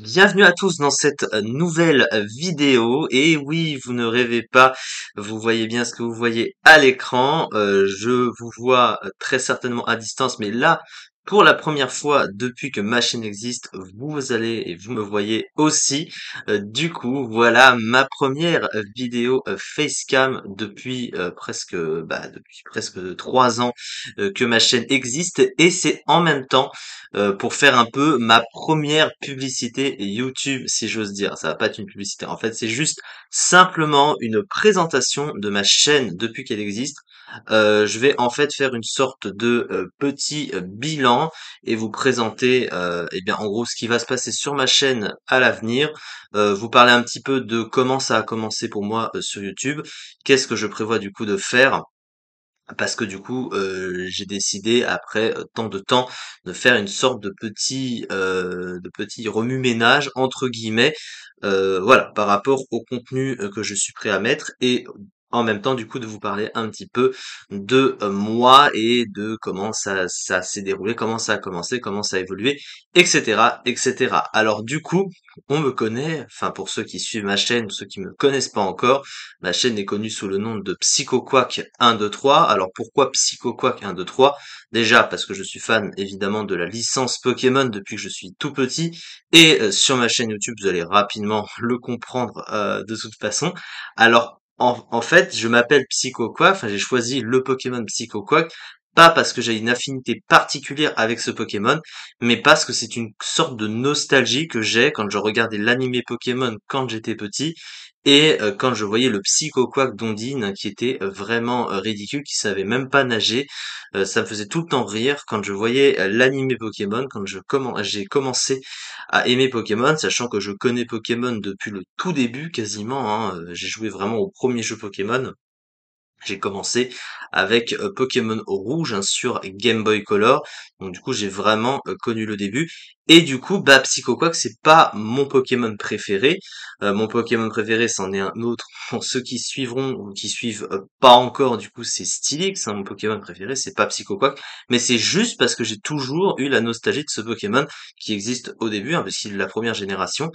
Bienvenue à tous dans cette euh, nouvelle vidéo. Et oui, vous ne rêvez pas, vous voyez bien ce que vous voyez à l'écran. Euh, je vous vois euh, très certainement à distance, mais là, pour la première fois depuis que ma chaîne existe, vous allez et vous me voyez aussi. Euh, du coup, voilà ma première vidéo euh, facecam depuis euh, presque bah, depuis presque trois ans que ma chaîne existe et c'est en même temps pour faire un peu ma première publicité YouTube, si j'ose dire. Ça va pas être une publicité. En fait, c'est juste simplement une présentation de ma chaîne depuis qu'elle existe. je vais en fait faire une sorte de petit bilan et vous présenter euh, eh bien en gros ce qui va se passer sur ma chaîne à l'avenir, euh, vous parler un petit peu de comment ça a commencé pour moi euh, sur YouTube, qu'est-ce que je prévois du coup de faire parce que du coup euh, j'ai décidé après tant de temps de faire une sorte de petit de petit remue-ménage entre guillemets voilà par rapport au contenu que je suis prêt à mettre et en même temps du coup de vous parler un petit peu de euh, moi et de comment ça, ça s'est déroulé, comment ça a commencé, comment ça a évolué, etc. etc. Alors du coup, on me connaît, enfin pour ceux qui suivent ma chaîne, ceux qui me connaissent pas encore, ma chaîne est connue sous le nom de PsychoQuack 123. Alors pourquoi PsychoQuack 123 Déjà parce que je suis fan évidemment de la licence Pokémon depuis que je suis tout petit et euh, sur ma chaîne YouTube vous allez rapidement le comprendre euh, de toute façon. Alors en, fait, je m'appelle Quack. enfin j'ai choisi le Pokémon Quack, pas parce que j'ai une affinité particulière avec ce Pokémon, mais parce que c'est une sorte de nostalgie que j'ai quand je regardais l'animé Pokémon quand j'étais petit et euh, quand je voyais le psychoquac d'Ondine qui était euh, vraiment euh, ridicule, qui savait même pas nager, ça me faisait tout le temps rire quand je voyais l'animé Pokémon, quand je j'ai commencé à aimer Pokémon, sachant que je connais Pokémon depuis le tout début quasiment, hein, j'ai joué vraiment au premier jeu Pokémon. J'ai commencé avec euh, Pokémon Rouge hein, sur Game Boy Color. Donc du coup, j'ai vraiment euh, connu le début. Et du coup, bah Psycho c'est pas mon Pokémon préféré. Euh, mon Pokémon préféré, c'en est un autre. ceux qui suivront ou qui suivent pas encore, du coup, c'est Stylix. mon Pokémon préféré, c'est pas Psycho Mais c'est juste parce que j'ai toujours eu la nostalgie de ce Pokémon qui existe au début, hein, parce qu'il est la première génération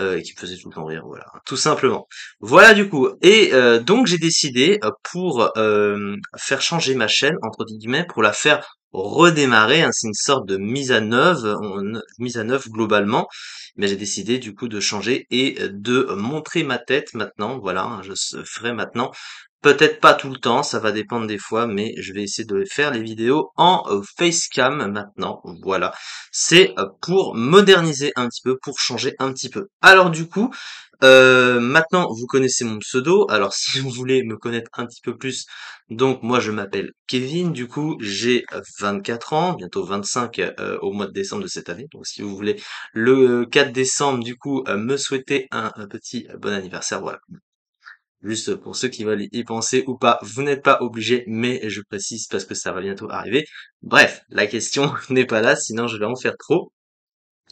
et qui me faisait tout le temps rire. Voilà, hein, tout simplement. Voilà du coup. Et donc j'ai décidé pour pour euh, faire changer ma chaîne, entre guillemets, pour la faire redémarrer. Hein, c'est une sorte de mise à neuf, mise à neuf globalement. Mais j'ai décidé du coup de changer et de montrer ma tête maintenant. Voilà, hein, je ferai maintenant. Peut-être pas tout le temps, ça va dépendre des fois, mais je vais essayer de faire les vidéos en facecam maintenant. Voilà, c'est pour moderniser un petit peu, pour changer un petit peu. Alors du coup, euh, maintenant, vous connaissez mon pseudo. Alors, si vous voulez me connaître un petit peu plus, donc moi je m'appelle Kevin. Du coup, j'ai 24 ans, bientôt 25 euh, au mois de décembre de cette année. Donc, si vous voulez le 4 décembre, du coup, euh, me souhaiter un, petit bon anniversaire. Voilà. Juste pour ceux qui veulent y penser ou pas, vous n'êtes pas obligé, mais je précise parce que ça va bientôt arriver. Bref, la question n'est pas là, sinon je vais en faire trop.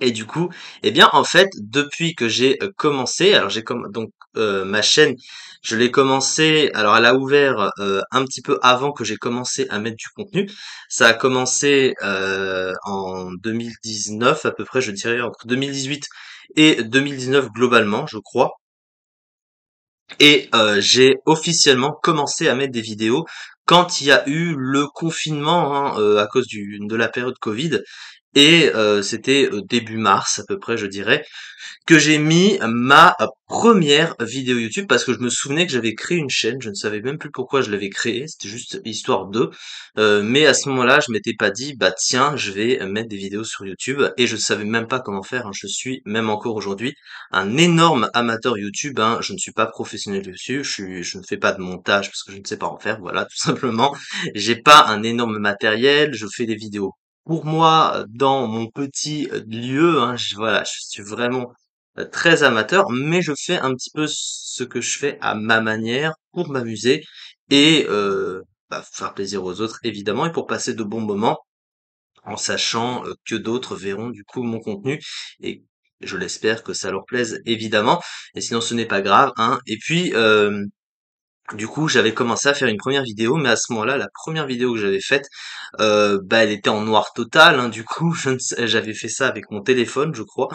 Et du coup, eh bien, en fait, depuis que j'ai euh, commencé, alors j'ai comme donc euh, ma chaîne, je l'ai commencé. Alors, elle a ouvert euh, un petit peu avant que j'ai commencé à mettre du contenu. Ça a commencé euh, en 2019 à peu près, je dirais entre 2018 et 2019 globalement, je crois. Et j'ai officiellement commencé à mettre des vidéos quand il y a eu le confinement hein, à cause du, de la période Covid et euh, c'était euh, début mars à peu près je dirais que j'ai mis ma première vidéo YouTube parce que je me souvenais que j'avais créé une chaîne, je ne savais même plus pourquoi je l'avais créée, c'était juste histoire de euh, mais à ce moment-là, je m'étais pas dit bah tiens, je vais mettre des vidéos sur YouTube et je savais même pas comment faire, hein. je suis même encore aujourd'hui un énorme amateur YouTube, hein. je ne suis pas professionnel dessus, je, je ne fais pas de montage parce que je ne sais pas en faire, voilà, tout simplement. J'ai pas un énorme matériel, je fais des vidéos pour moi, dans mon petit euh, lieu, hein, je, voilà, je suis vraiment euh, très amateur, mais je fais un petit peu ce que je fais à ma manière pour m'amuser et euh, bah, faire plaisir aux autres, évidemment, et pour passer de bons moments en sachant que d'autres verront du coup mon contenu et je l'espère que ça leur plaise évidemment et sinon ce n'est pas grave hein. et puis du coup, j'avais commencé à faire une première vidéo, mais à ce moment-là, la première vidéo que j'avais faite, euh, bah, elle était en noir total. Hein. du coup, j'avais fait ça avec mon téléphone, je crois,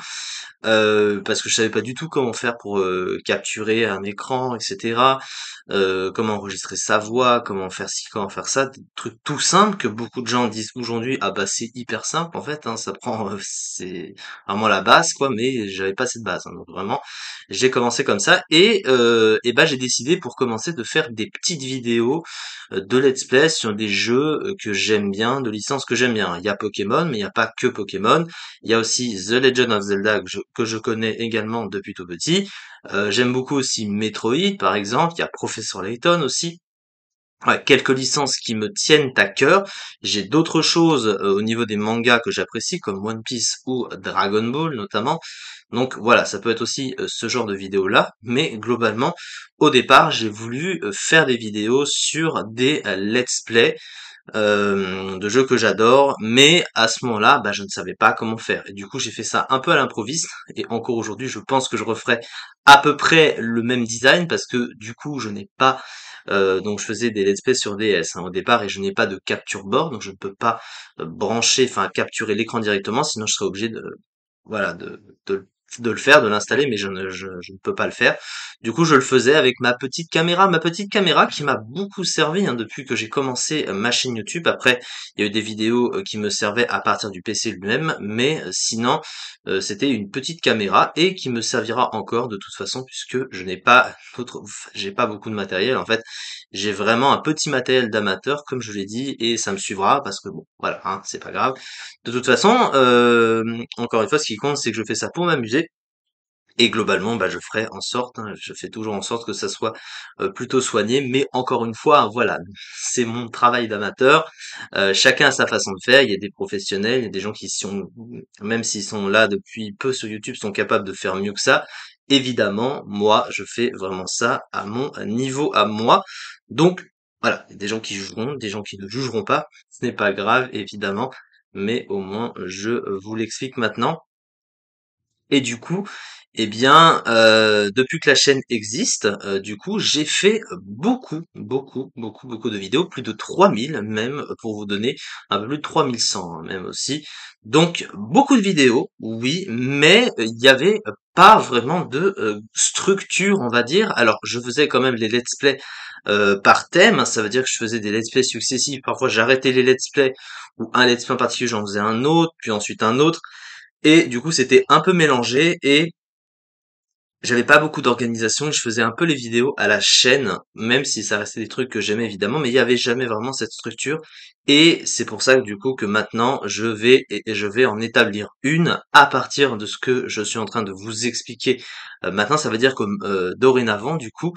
euh, parce que je savais pas du tout comment faire pour euh, capturer un écran, etc. comment enregistrer sa voix, comment faire ci, comment faire ça, des trucs tout simples que beaucoup de gens disent aujourd'hui. Ah bah c'est hyper simple en fait. Hein, ça prend c'est vraiment la base quoi, mais j'avais pas cette base. Hein, donc vraiment, j'ai commencé comme ça et et bah j'ai décidé pour commencer de faire des petites vidéos euh, de let's play sur des jeux euh, que j'aime bien, de licences que j'aime bien. Il y a Pokémon, mais il n'y a pas que Pokémon. Il y a aussi The Legend of Zelda que je, connais également depuis tout petit. Euh, j'aime beaucoup aussi Metroid, par exemple. Il y a Professor Layton aussi, quelques licences qui me tiennent à cœur. J'ai d'autres choses au niveau des mangas que j'apprécie, comme One Piece ou Dragon Ball notamment. Donc voilà, ça peut être aussi euh, ce genre de vidéo là, mais globalement, au départ, j'ai voulu euh, faire des vidéos sur des euh, let's play de jeux que j'adore, mais à ce moment-là, bah, je ne savais pas comment faire. Et du coup, j'ai fait ça un peu à l'improviste, et encore aujourd'hui, je pense que je referai à peu près le même design, parce que du coup, je n'ai pas... donc je faisais des let's play sur DS hein, au départ et je n'ai pas de capture board donc je ne peux pas brancher, enfin capturer l'écran directement sinon je serais obligé de, voilà, de, de, de le faire, de l'installer, mais je ne, je, peux pas le faire. Du coup, je le faisais avec ma petite caméra, ma petite caméra qui m'a beaucoup servi hein, depuis que j'ai commencé euh, ma chaîne YouTube. Après, il y a eu des vidéos euh, qui me servaient à partir du PC lui-même, mais euh, sinon, c'était une petite caméra et qui me servira encore de toute façon puisque je n'ai pas j'ai pas beaucoup de matériel. En fait, j'ai vraiment un petit matériel d'amateur, comme je l'ai dit, et ça me suivra parce que bon, voilà, hein, c'est pas grave. De toute façon, encore une fois, ce qui compte, c'est que je fais ça pour m'amuser et globalement, bah, je ferai en sorte, hein, je fais toujours en sorte que ça soit euh, plutôt soigné. Mais encore une fois, voilà, c'est mon travail d'amateur. Euh, chacun a sa façon de faire. Il y a des professionnels, il y a des gens qui sont, même s'ils sont là depuis peu sur YouTube, sont capables de faire mieux que ça. Évidemment, moi, je fais vraiment ça à mon niveau, à moi. Donc, voilà, il y a des gens qui jugeront, des gens qui ne jugeront pas. Ce n'est pas grave, évidemment, mais au moins, je vous l'explique maintenant. Et du coup, eh bien, euh, depuis que la chaîne existe, euh, du coup, j'ai fait beaucoup, beaucoup, beaucoup, beaucoup de vidéos, plus de 3000 même, pour vous donner un peu plus de 3100 hein, même aussi. Donc, beaucoup de vidéos, oui, mais il y avait pas vraiment de euh, structure, on va dire. Alors, je faisais quand même les let's play par thème, hein, ça veut dire que je faisais des let's play successifs. Parfois, j'arrêtais les let's play, ou un let's play en particulier, j'en faisais un autre, puis ensuite un autre. Et du coup, c'était un peu mélangé, et j'avais pas beaucoup d'organisation, je faisais un peu les vidéos à la chaîne, même si ça restait des trucs que j'aimais évidemment, mais il y avait jamais vraiment cette structure. Et c'est pour ça que du coup que maintenant je vais et je vais en établir une à partir de ce que je suis en train de vous expliquer. Euh, maintenant, ça veut dire que euh, dorénavant, du coup,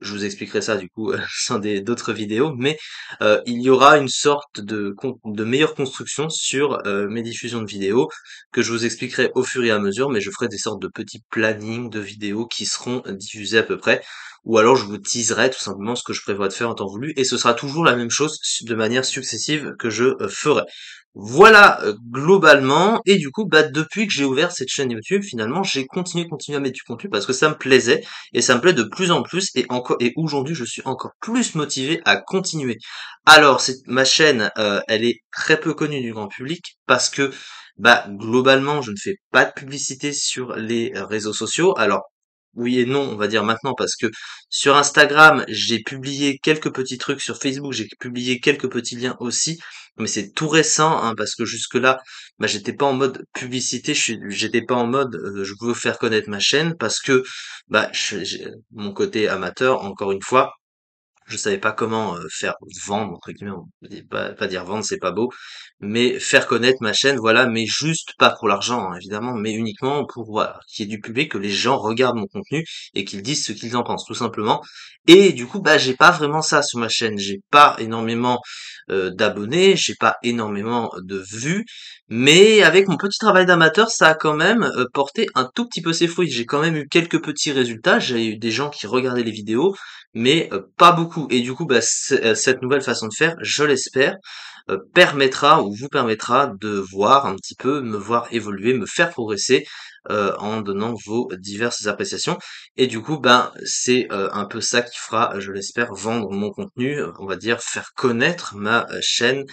je vous expliquerai ça du coup sans des d'autres vidéos, mais euh, il y aura une sorte de, de meilleure construction sur euh, mes diffusions de vidéos que je vous expliquerai au fur et à mesure, mais je ferai des sortes de petits plannings de vidéos qui seront diffusées à peu près ou alors je vous teaserai tout simplement ce que je prévois de faire en temps voulu, et ce sera toujours la même chose de manière successive que je euh, ferai. Voilà euh, globalement, et du coup, bah, depuis que j'ai ouvert cette chaîne YouTube, finalement, j'ai continué, continué à mettre du contenu parce que ça me plaisait, et ça me plaît de plus en plus, et encore, et aujourd'hui, je suis encore plus motivé à continuer. Alors, ma chaîne, euh, elle est très peu connue du grand public parce que bah globalement je ne fais pas de publicité sur les réseaux sociaux alors oui et non, on va dire maintenant, parce que sur Instagram, j'ai publié quelques petits trucs, sur Facebook, j'ai publié quelques petits liens aussi, mais c'est tout récent, hein, parce que jusque-là, bah, j'étais pas en mode publicité, j'étais pas en mode euh, je veux faire connaître ma chaîne, parce que bah, mon côté amateur, encore une fois, je savais pas comment euh, faire vendre entre guillemets pas, pas dire vendre c'est pas beau mais faire connaître ma chaîne voilà mais juste pas pour l'argent hein, évidemment mais uniquement pour voilà qu'il y ait du public que les gens regardent mon contenu et qu'ils disent ce qu'ils en pensent tout simplement et du coup bah j'ai pas vraiment ça sur ma chaîne j'ai pas énormément euh, d'abonnés j'ai pas énormément de vues mais avec mon petit travail d'amateur ça a quand même euh, porté un tout petit peu ses fruits j'ai quand même eu quelques petits résultats j'ai eu des gens qui regardaient les vidéos mais pas beaucoup et du coup, bah, euh, cette nouvelle façon de faire, je l'espère, euh, permettra ou vous permettra de voir un petit peu, me voir évoluer, me faire progresser euh, en donnant vos diverses appréciations. Et du coup, ben c'est un peu ça qui fera, je l'espère, vendre mon contenu, on va dire faire connaître ma chaîne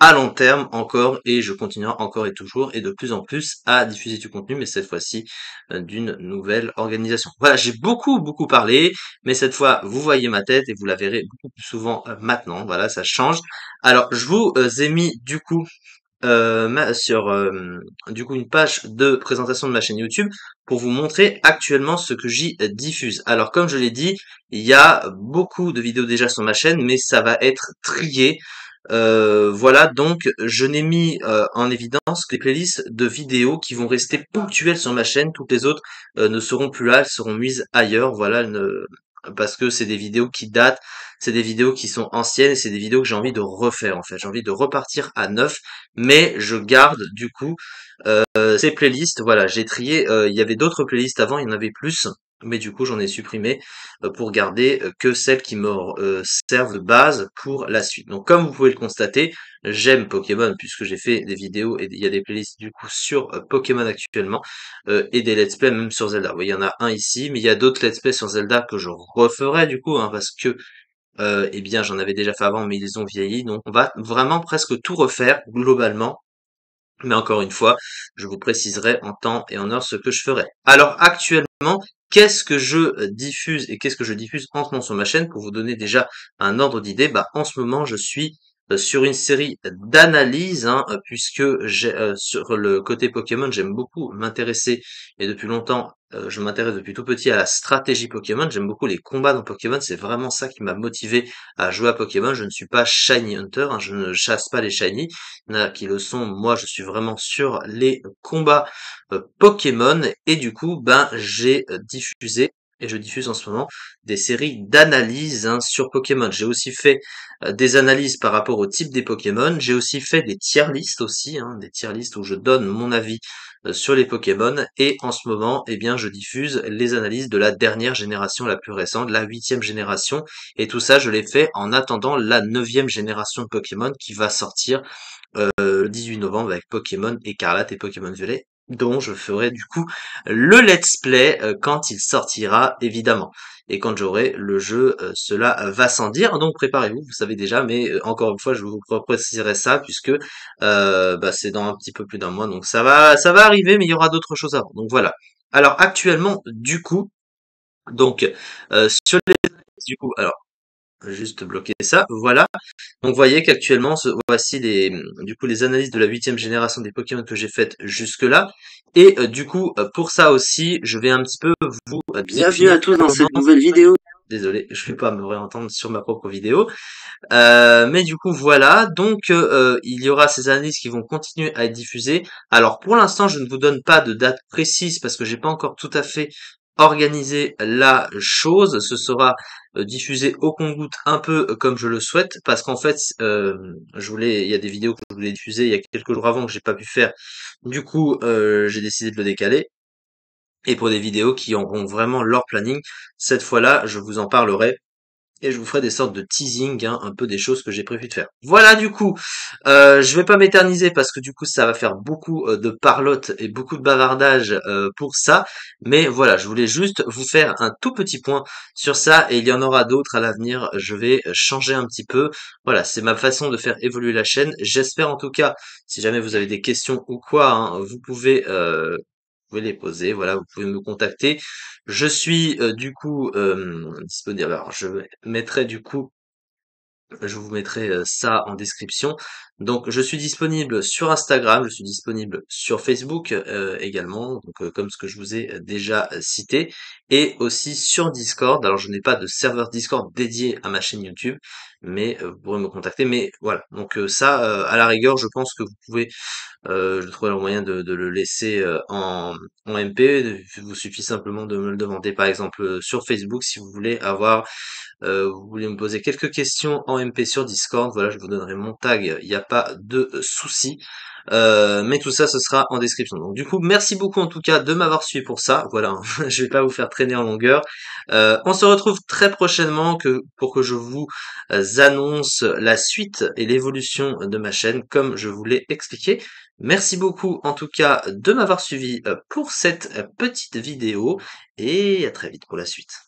à long terme encore et je continuerai encore et toujours et de plus en plus à diffuser du contenu mais cette fois-ci euh, d'une nouvelle organisation. Voilà, j'ai beaucoup beaucoup parlé mais cette fois vous voyez ma tête et vous la verrez beaucoup plus souvent euh, maintenant. Voilà, ça change. Alors, je vous euh, ai mis du coup sur du coup une page de présentation de ma chaîne YouTube pour vous montrer actuellement ce que j'y diffuse. Alors comme je l'ai dit, il y a beaucoup de vidéos déjà sur ma chaîne mais ça va être trié euh, voilà, donc je n'ai mis euh, en évidence que les playlists de vidéos qui vont rester ponctuelles sur ma chaîne, toutes les autres euh, ne seront plus là, elles seront mises ailleurs, voilà, parce que c'est des vidéos qui datent, c'est des vidéos qui sont anciennes et c'est des vidéos que j'ai envie de refaire en fait, j'ai envie de repartir à neuf, mais je garde du coup ces playlists, voilà, j'ai trié, il y avait d'autres playlists avant, il y en avait plus, mais du coup j'en ai supprimé euh, pour garder euh, que celles qui me euh, servent de base pour la suite. Donc comme vous pouvez le constater, j'aime Pokémon puisque j'ai fait des vidéos et il y a des playlists du coup sur Pokémon actuellement et des let's play même sur Zelda. Vous voyez, il y en a un ici, mais il y a d'autres let's play sur Zelda que je referai du coup hein, parce que eh bien j'en avais déjà fait avant mais ils ont vieilli donc on va vraiment presque tout refaire globalement mais encore une fois, je vous préciserai en temps et en heure ce que je ferai. Alors actuellement, Qu'est-ce que je euh, diffuse et qu'est-ce que je diffuse en ce moment sur ma chaîne pour vous donner déjà un ordre d'idée bah, En ce moment, je suis euh, sur une série d'analyses, hein, euh, puisque euh, sur le côté Pokémon, j'aime beaucoup m'intéresser, et depuis longtemps, euh, je m'intéresse depuis tout petit à la stratégie Pokémon, j'aime beaucoup les combats dans Pokémon, c'est vraiment ça qui m'a motivé à jouer à Pokémon, je ne suis pas Shiny Hunter, hein, je ne chasse pas les Shiny, qui le sont, moi je suis vraiment sur les combats Pokémon, et du coup, ben j'ai diffusé et je diffuse en ce moment des séries d'analyses hein, sur Pokémon. J'ai aussi fait euh, des analyses par rapport au type des Pokémon. J'ai aussi fait des tier listes aussi, hein, des tier listes où je donne mon avis euh, sur les Pokémon. Et en ce moment, eh bien, je diffuse les analyses de la dernière génération, la plus récente, la huitième génération. Et tout ça, je l'ai fait en attendant la neuvième génération de Pokémon qui va sortir euh, le 18 novembre avec Pokémon Écarlate et Pokémon Violet dont je ferai du coup le let's play euh, quand il sortira évidemment. Et quand j'aurai le jeu, euh, cela va sans dire. Donc préparez-vous, vous savez déjà, mais euh, encore une fois, je vous préciserai ça puisque bah, c'est dans un petit peu plus d'un mois. Donc ça va, ça va arriver, mais il y aura d'autres choses avant. Donc voilà. Alors actuellement, du coup, donc sur les du coup, alors juste bloquer ça. Voilà. Donc, vous voyez qu'actuellement, voici les, du coup, les analyses de la huitième génération des Pokémon que j'ai faites jusque-là. Et euh, du coup, euh, pour ça aussi, je vais un petit peu vous... Euh, Bienvenue à tous dans cette nouvelle vidéo. Désolé, je vais pas me réentendre sur ma propre vidéo. mais du coup, voilà. Donc, il y aura ces analyses qui vont continuer à être diffusées. Alors, pour l'instant, je ne vous donne pas de date précise parce que j'ai pas encore tout à fait organiser la chose. Ce sera euh, diffusé au compte un peu euh, comme je le souhaite parce qu'en fait euh, je voulais il y a des vidéos que je voulais diffuser il y a quelques jours avant que j'ai pas pu faire du coup j'ai décidé de le décaler et pour des vidéos qui auront vraiment leur planning cette fois là je vous en parlerai et je vous ferai des sortes de teasing, hein, un peu des choses que j'ai prévu de faire. Voilà du coup, euh, je vais pas m'éterniser parce que du coup ça va faire beaucoup euh, de parlotte et beaucoup de bavardage euh, pour ça, mais voilà, je voulais juste vous faire un tout petit point sur ça et il y en aura d'autres à l'avenir, je vais changer un petit peu, voilà, c'est ma façon de faire évoluer la chaîne, j'espère en tout cas, si jamais vous avez des questions ou quoi, hein, vous pouvez euh, pouvez les poser. Voilà, vous pouvez me contacter. Je suis euh, du coup euh, disponible. Alors, je mettrai du coup, je vous mettrai euh, ça en description. Donc je suis disponible sur Instagram, je suis disponible sur Facebook euh, également, donc, euh, comme ce que je vous ai euh, déjà cité, et aussi sur Discord. Alors je n'ai pas de serveur Discord dédié à ma chaîne YouTube, mais vous pourrez me contacter. Mais voilà, donc ça, à la rigueur, je pense que vous pouvez, je trouverai le moyen de, le laisser en, en MP. Il vous suffit simplement de me le demander, par exemple, sur Facebook, si vous voulez avoir, vous voulez me poser quelques questions en MP sur Discord. Voilà, je vous donnerai mon tag. Il a pas de soucis, euh, mais tout ça, ce sera en description. Donc du coup, merci beaucoup en tout cas de m'avoir suivi pour ça. Voilà, je vais pas vous faire traîner en longueur. Euh, on se retrouve très prochainement que, pour que je vous euh, annonce la suite et l'évolution de ma chaîne, comme je vous l'ai expliqué. Merci beaucoup en tout cas de m'avoir suivi pour cette petite vidéo et à très vite pour la suite.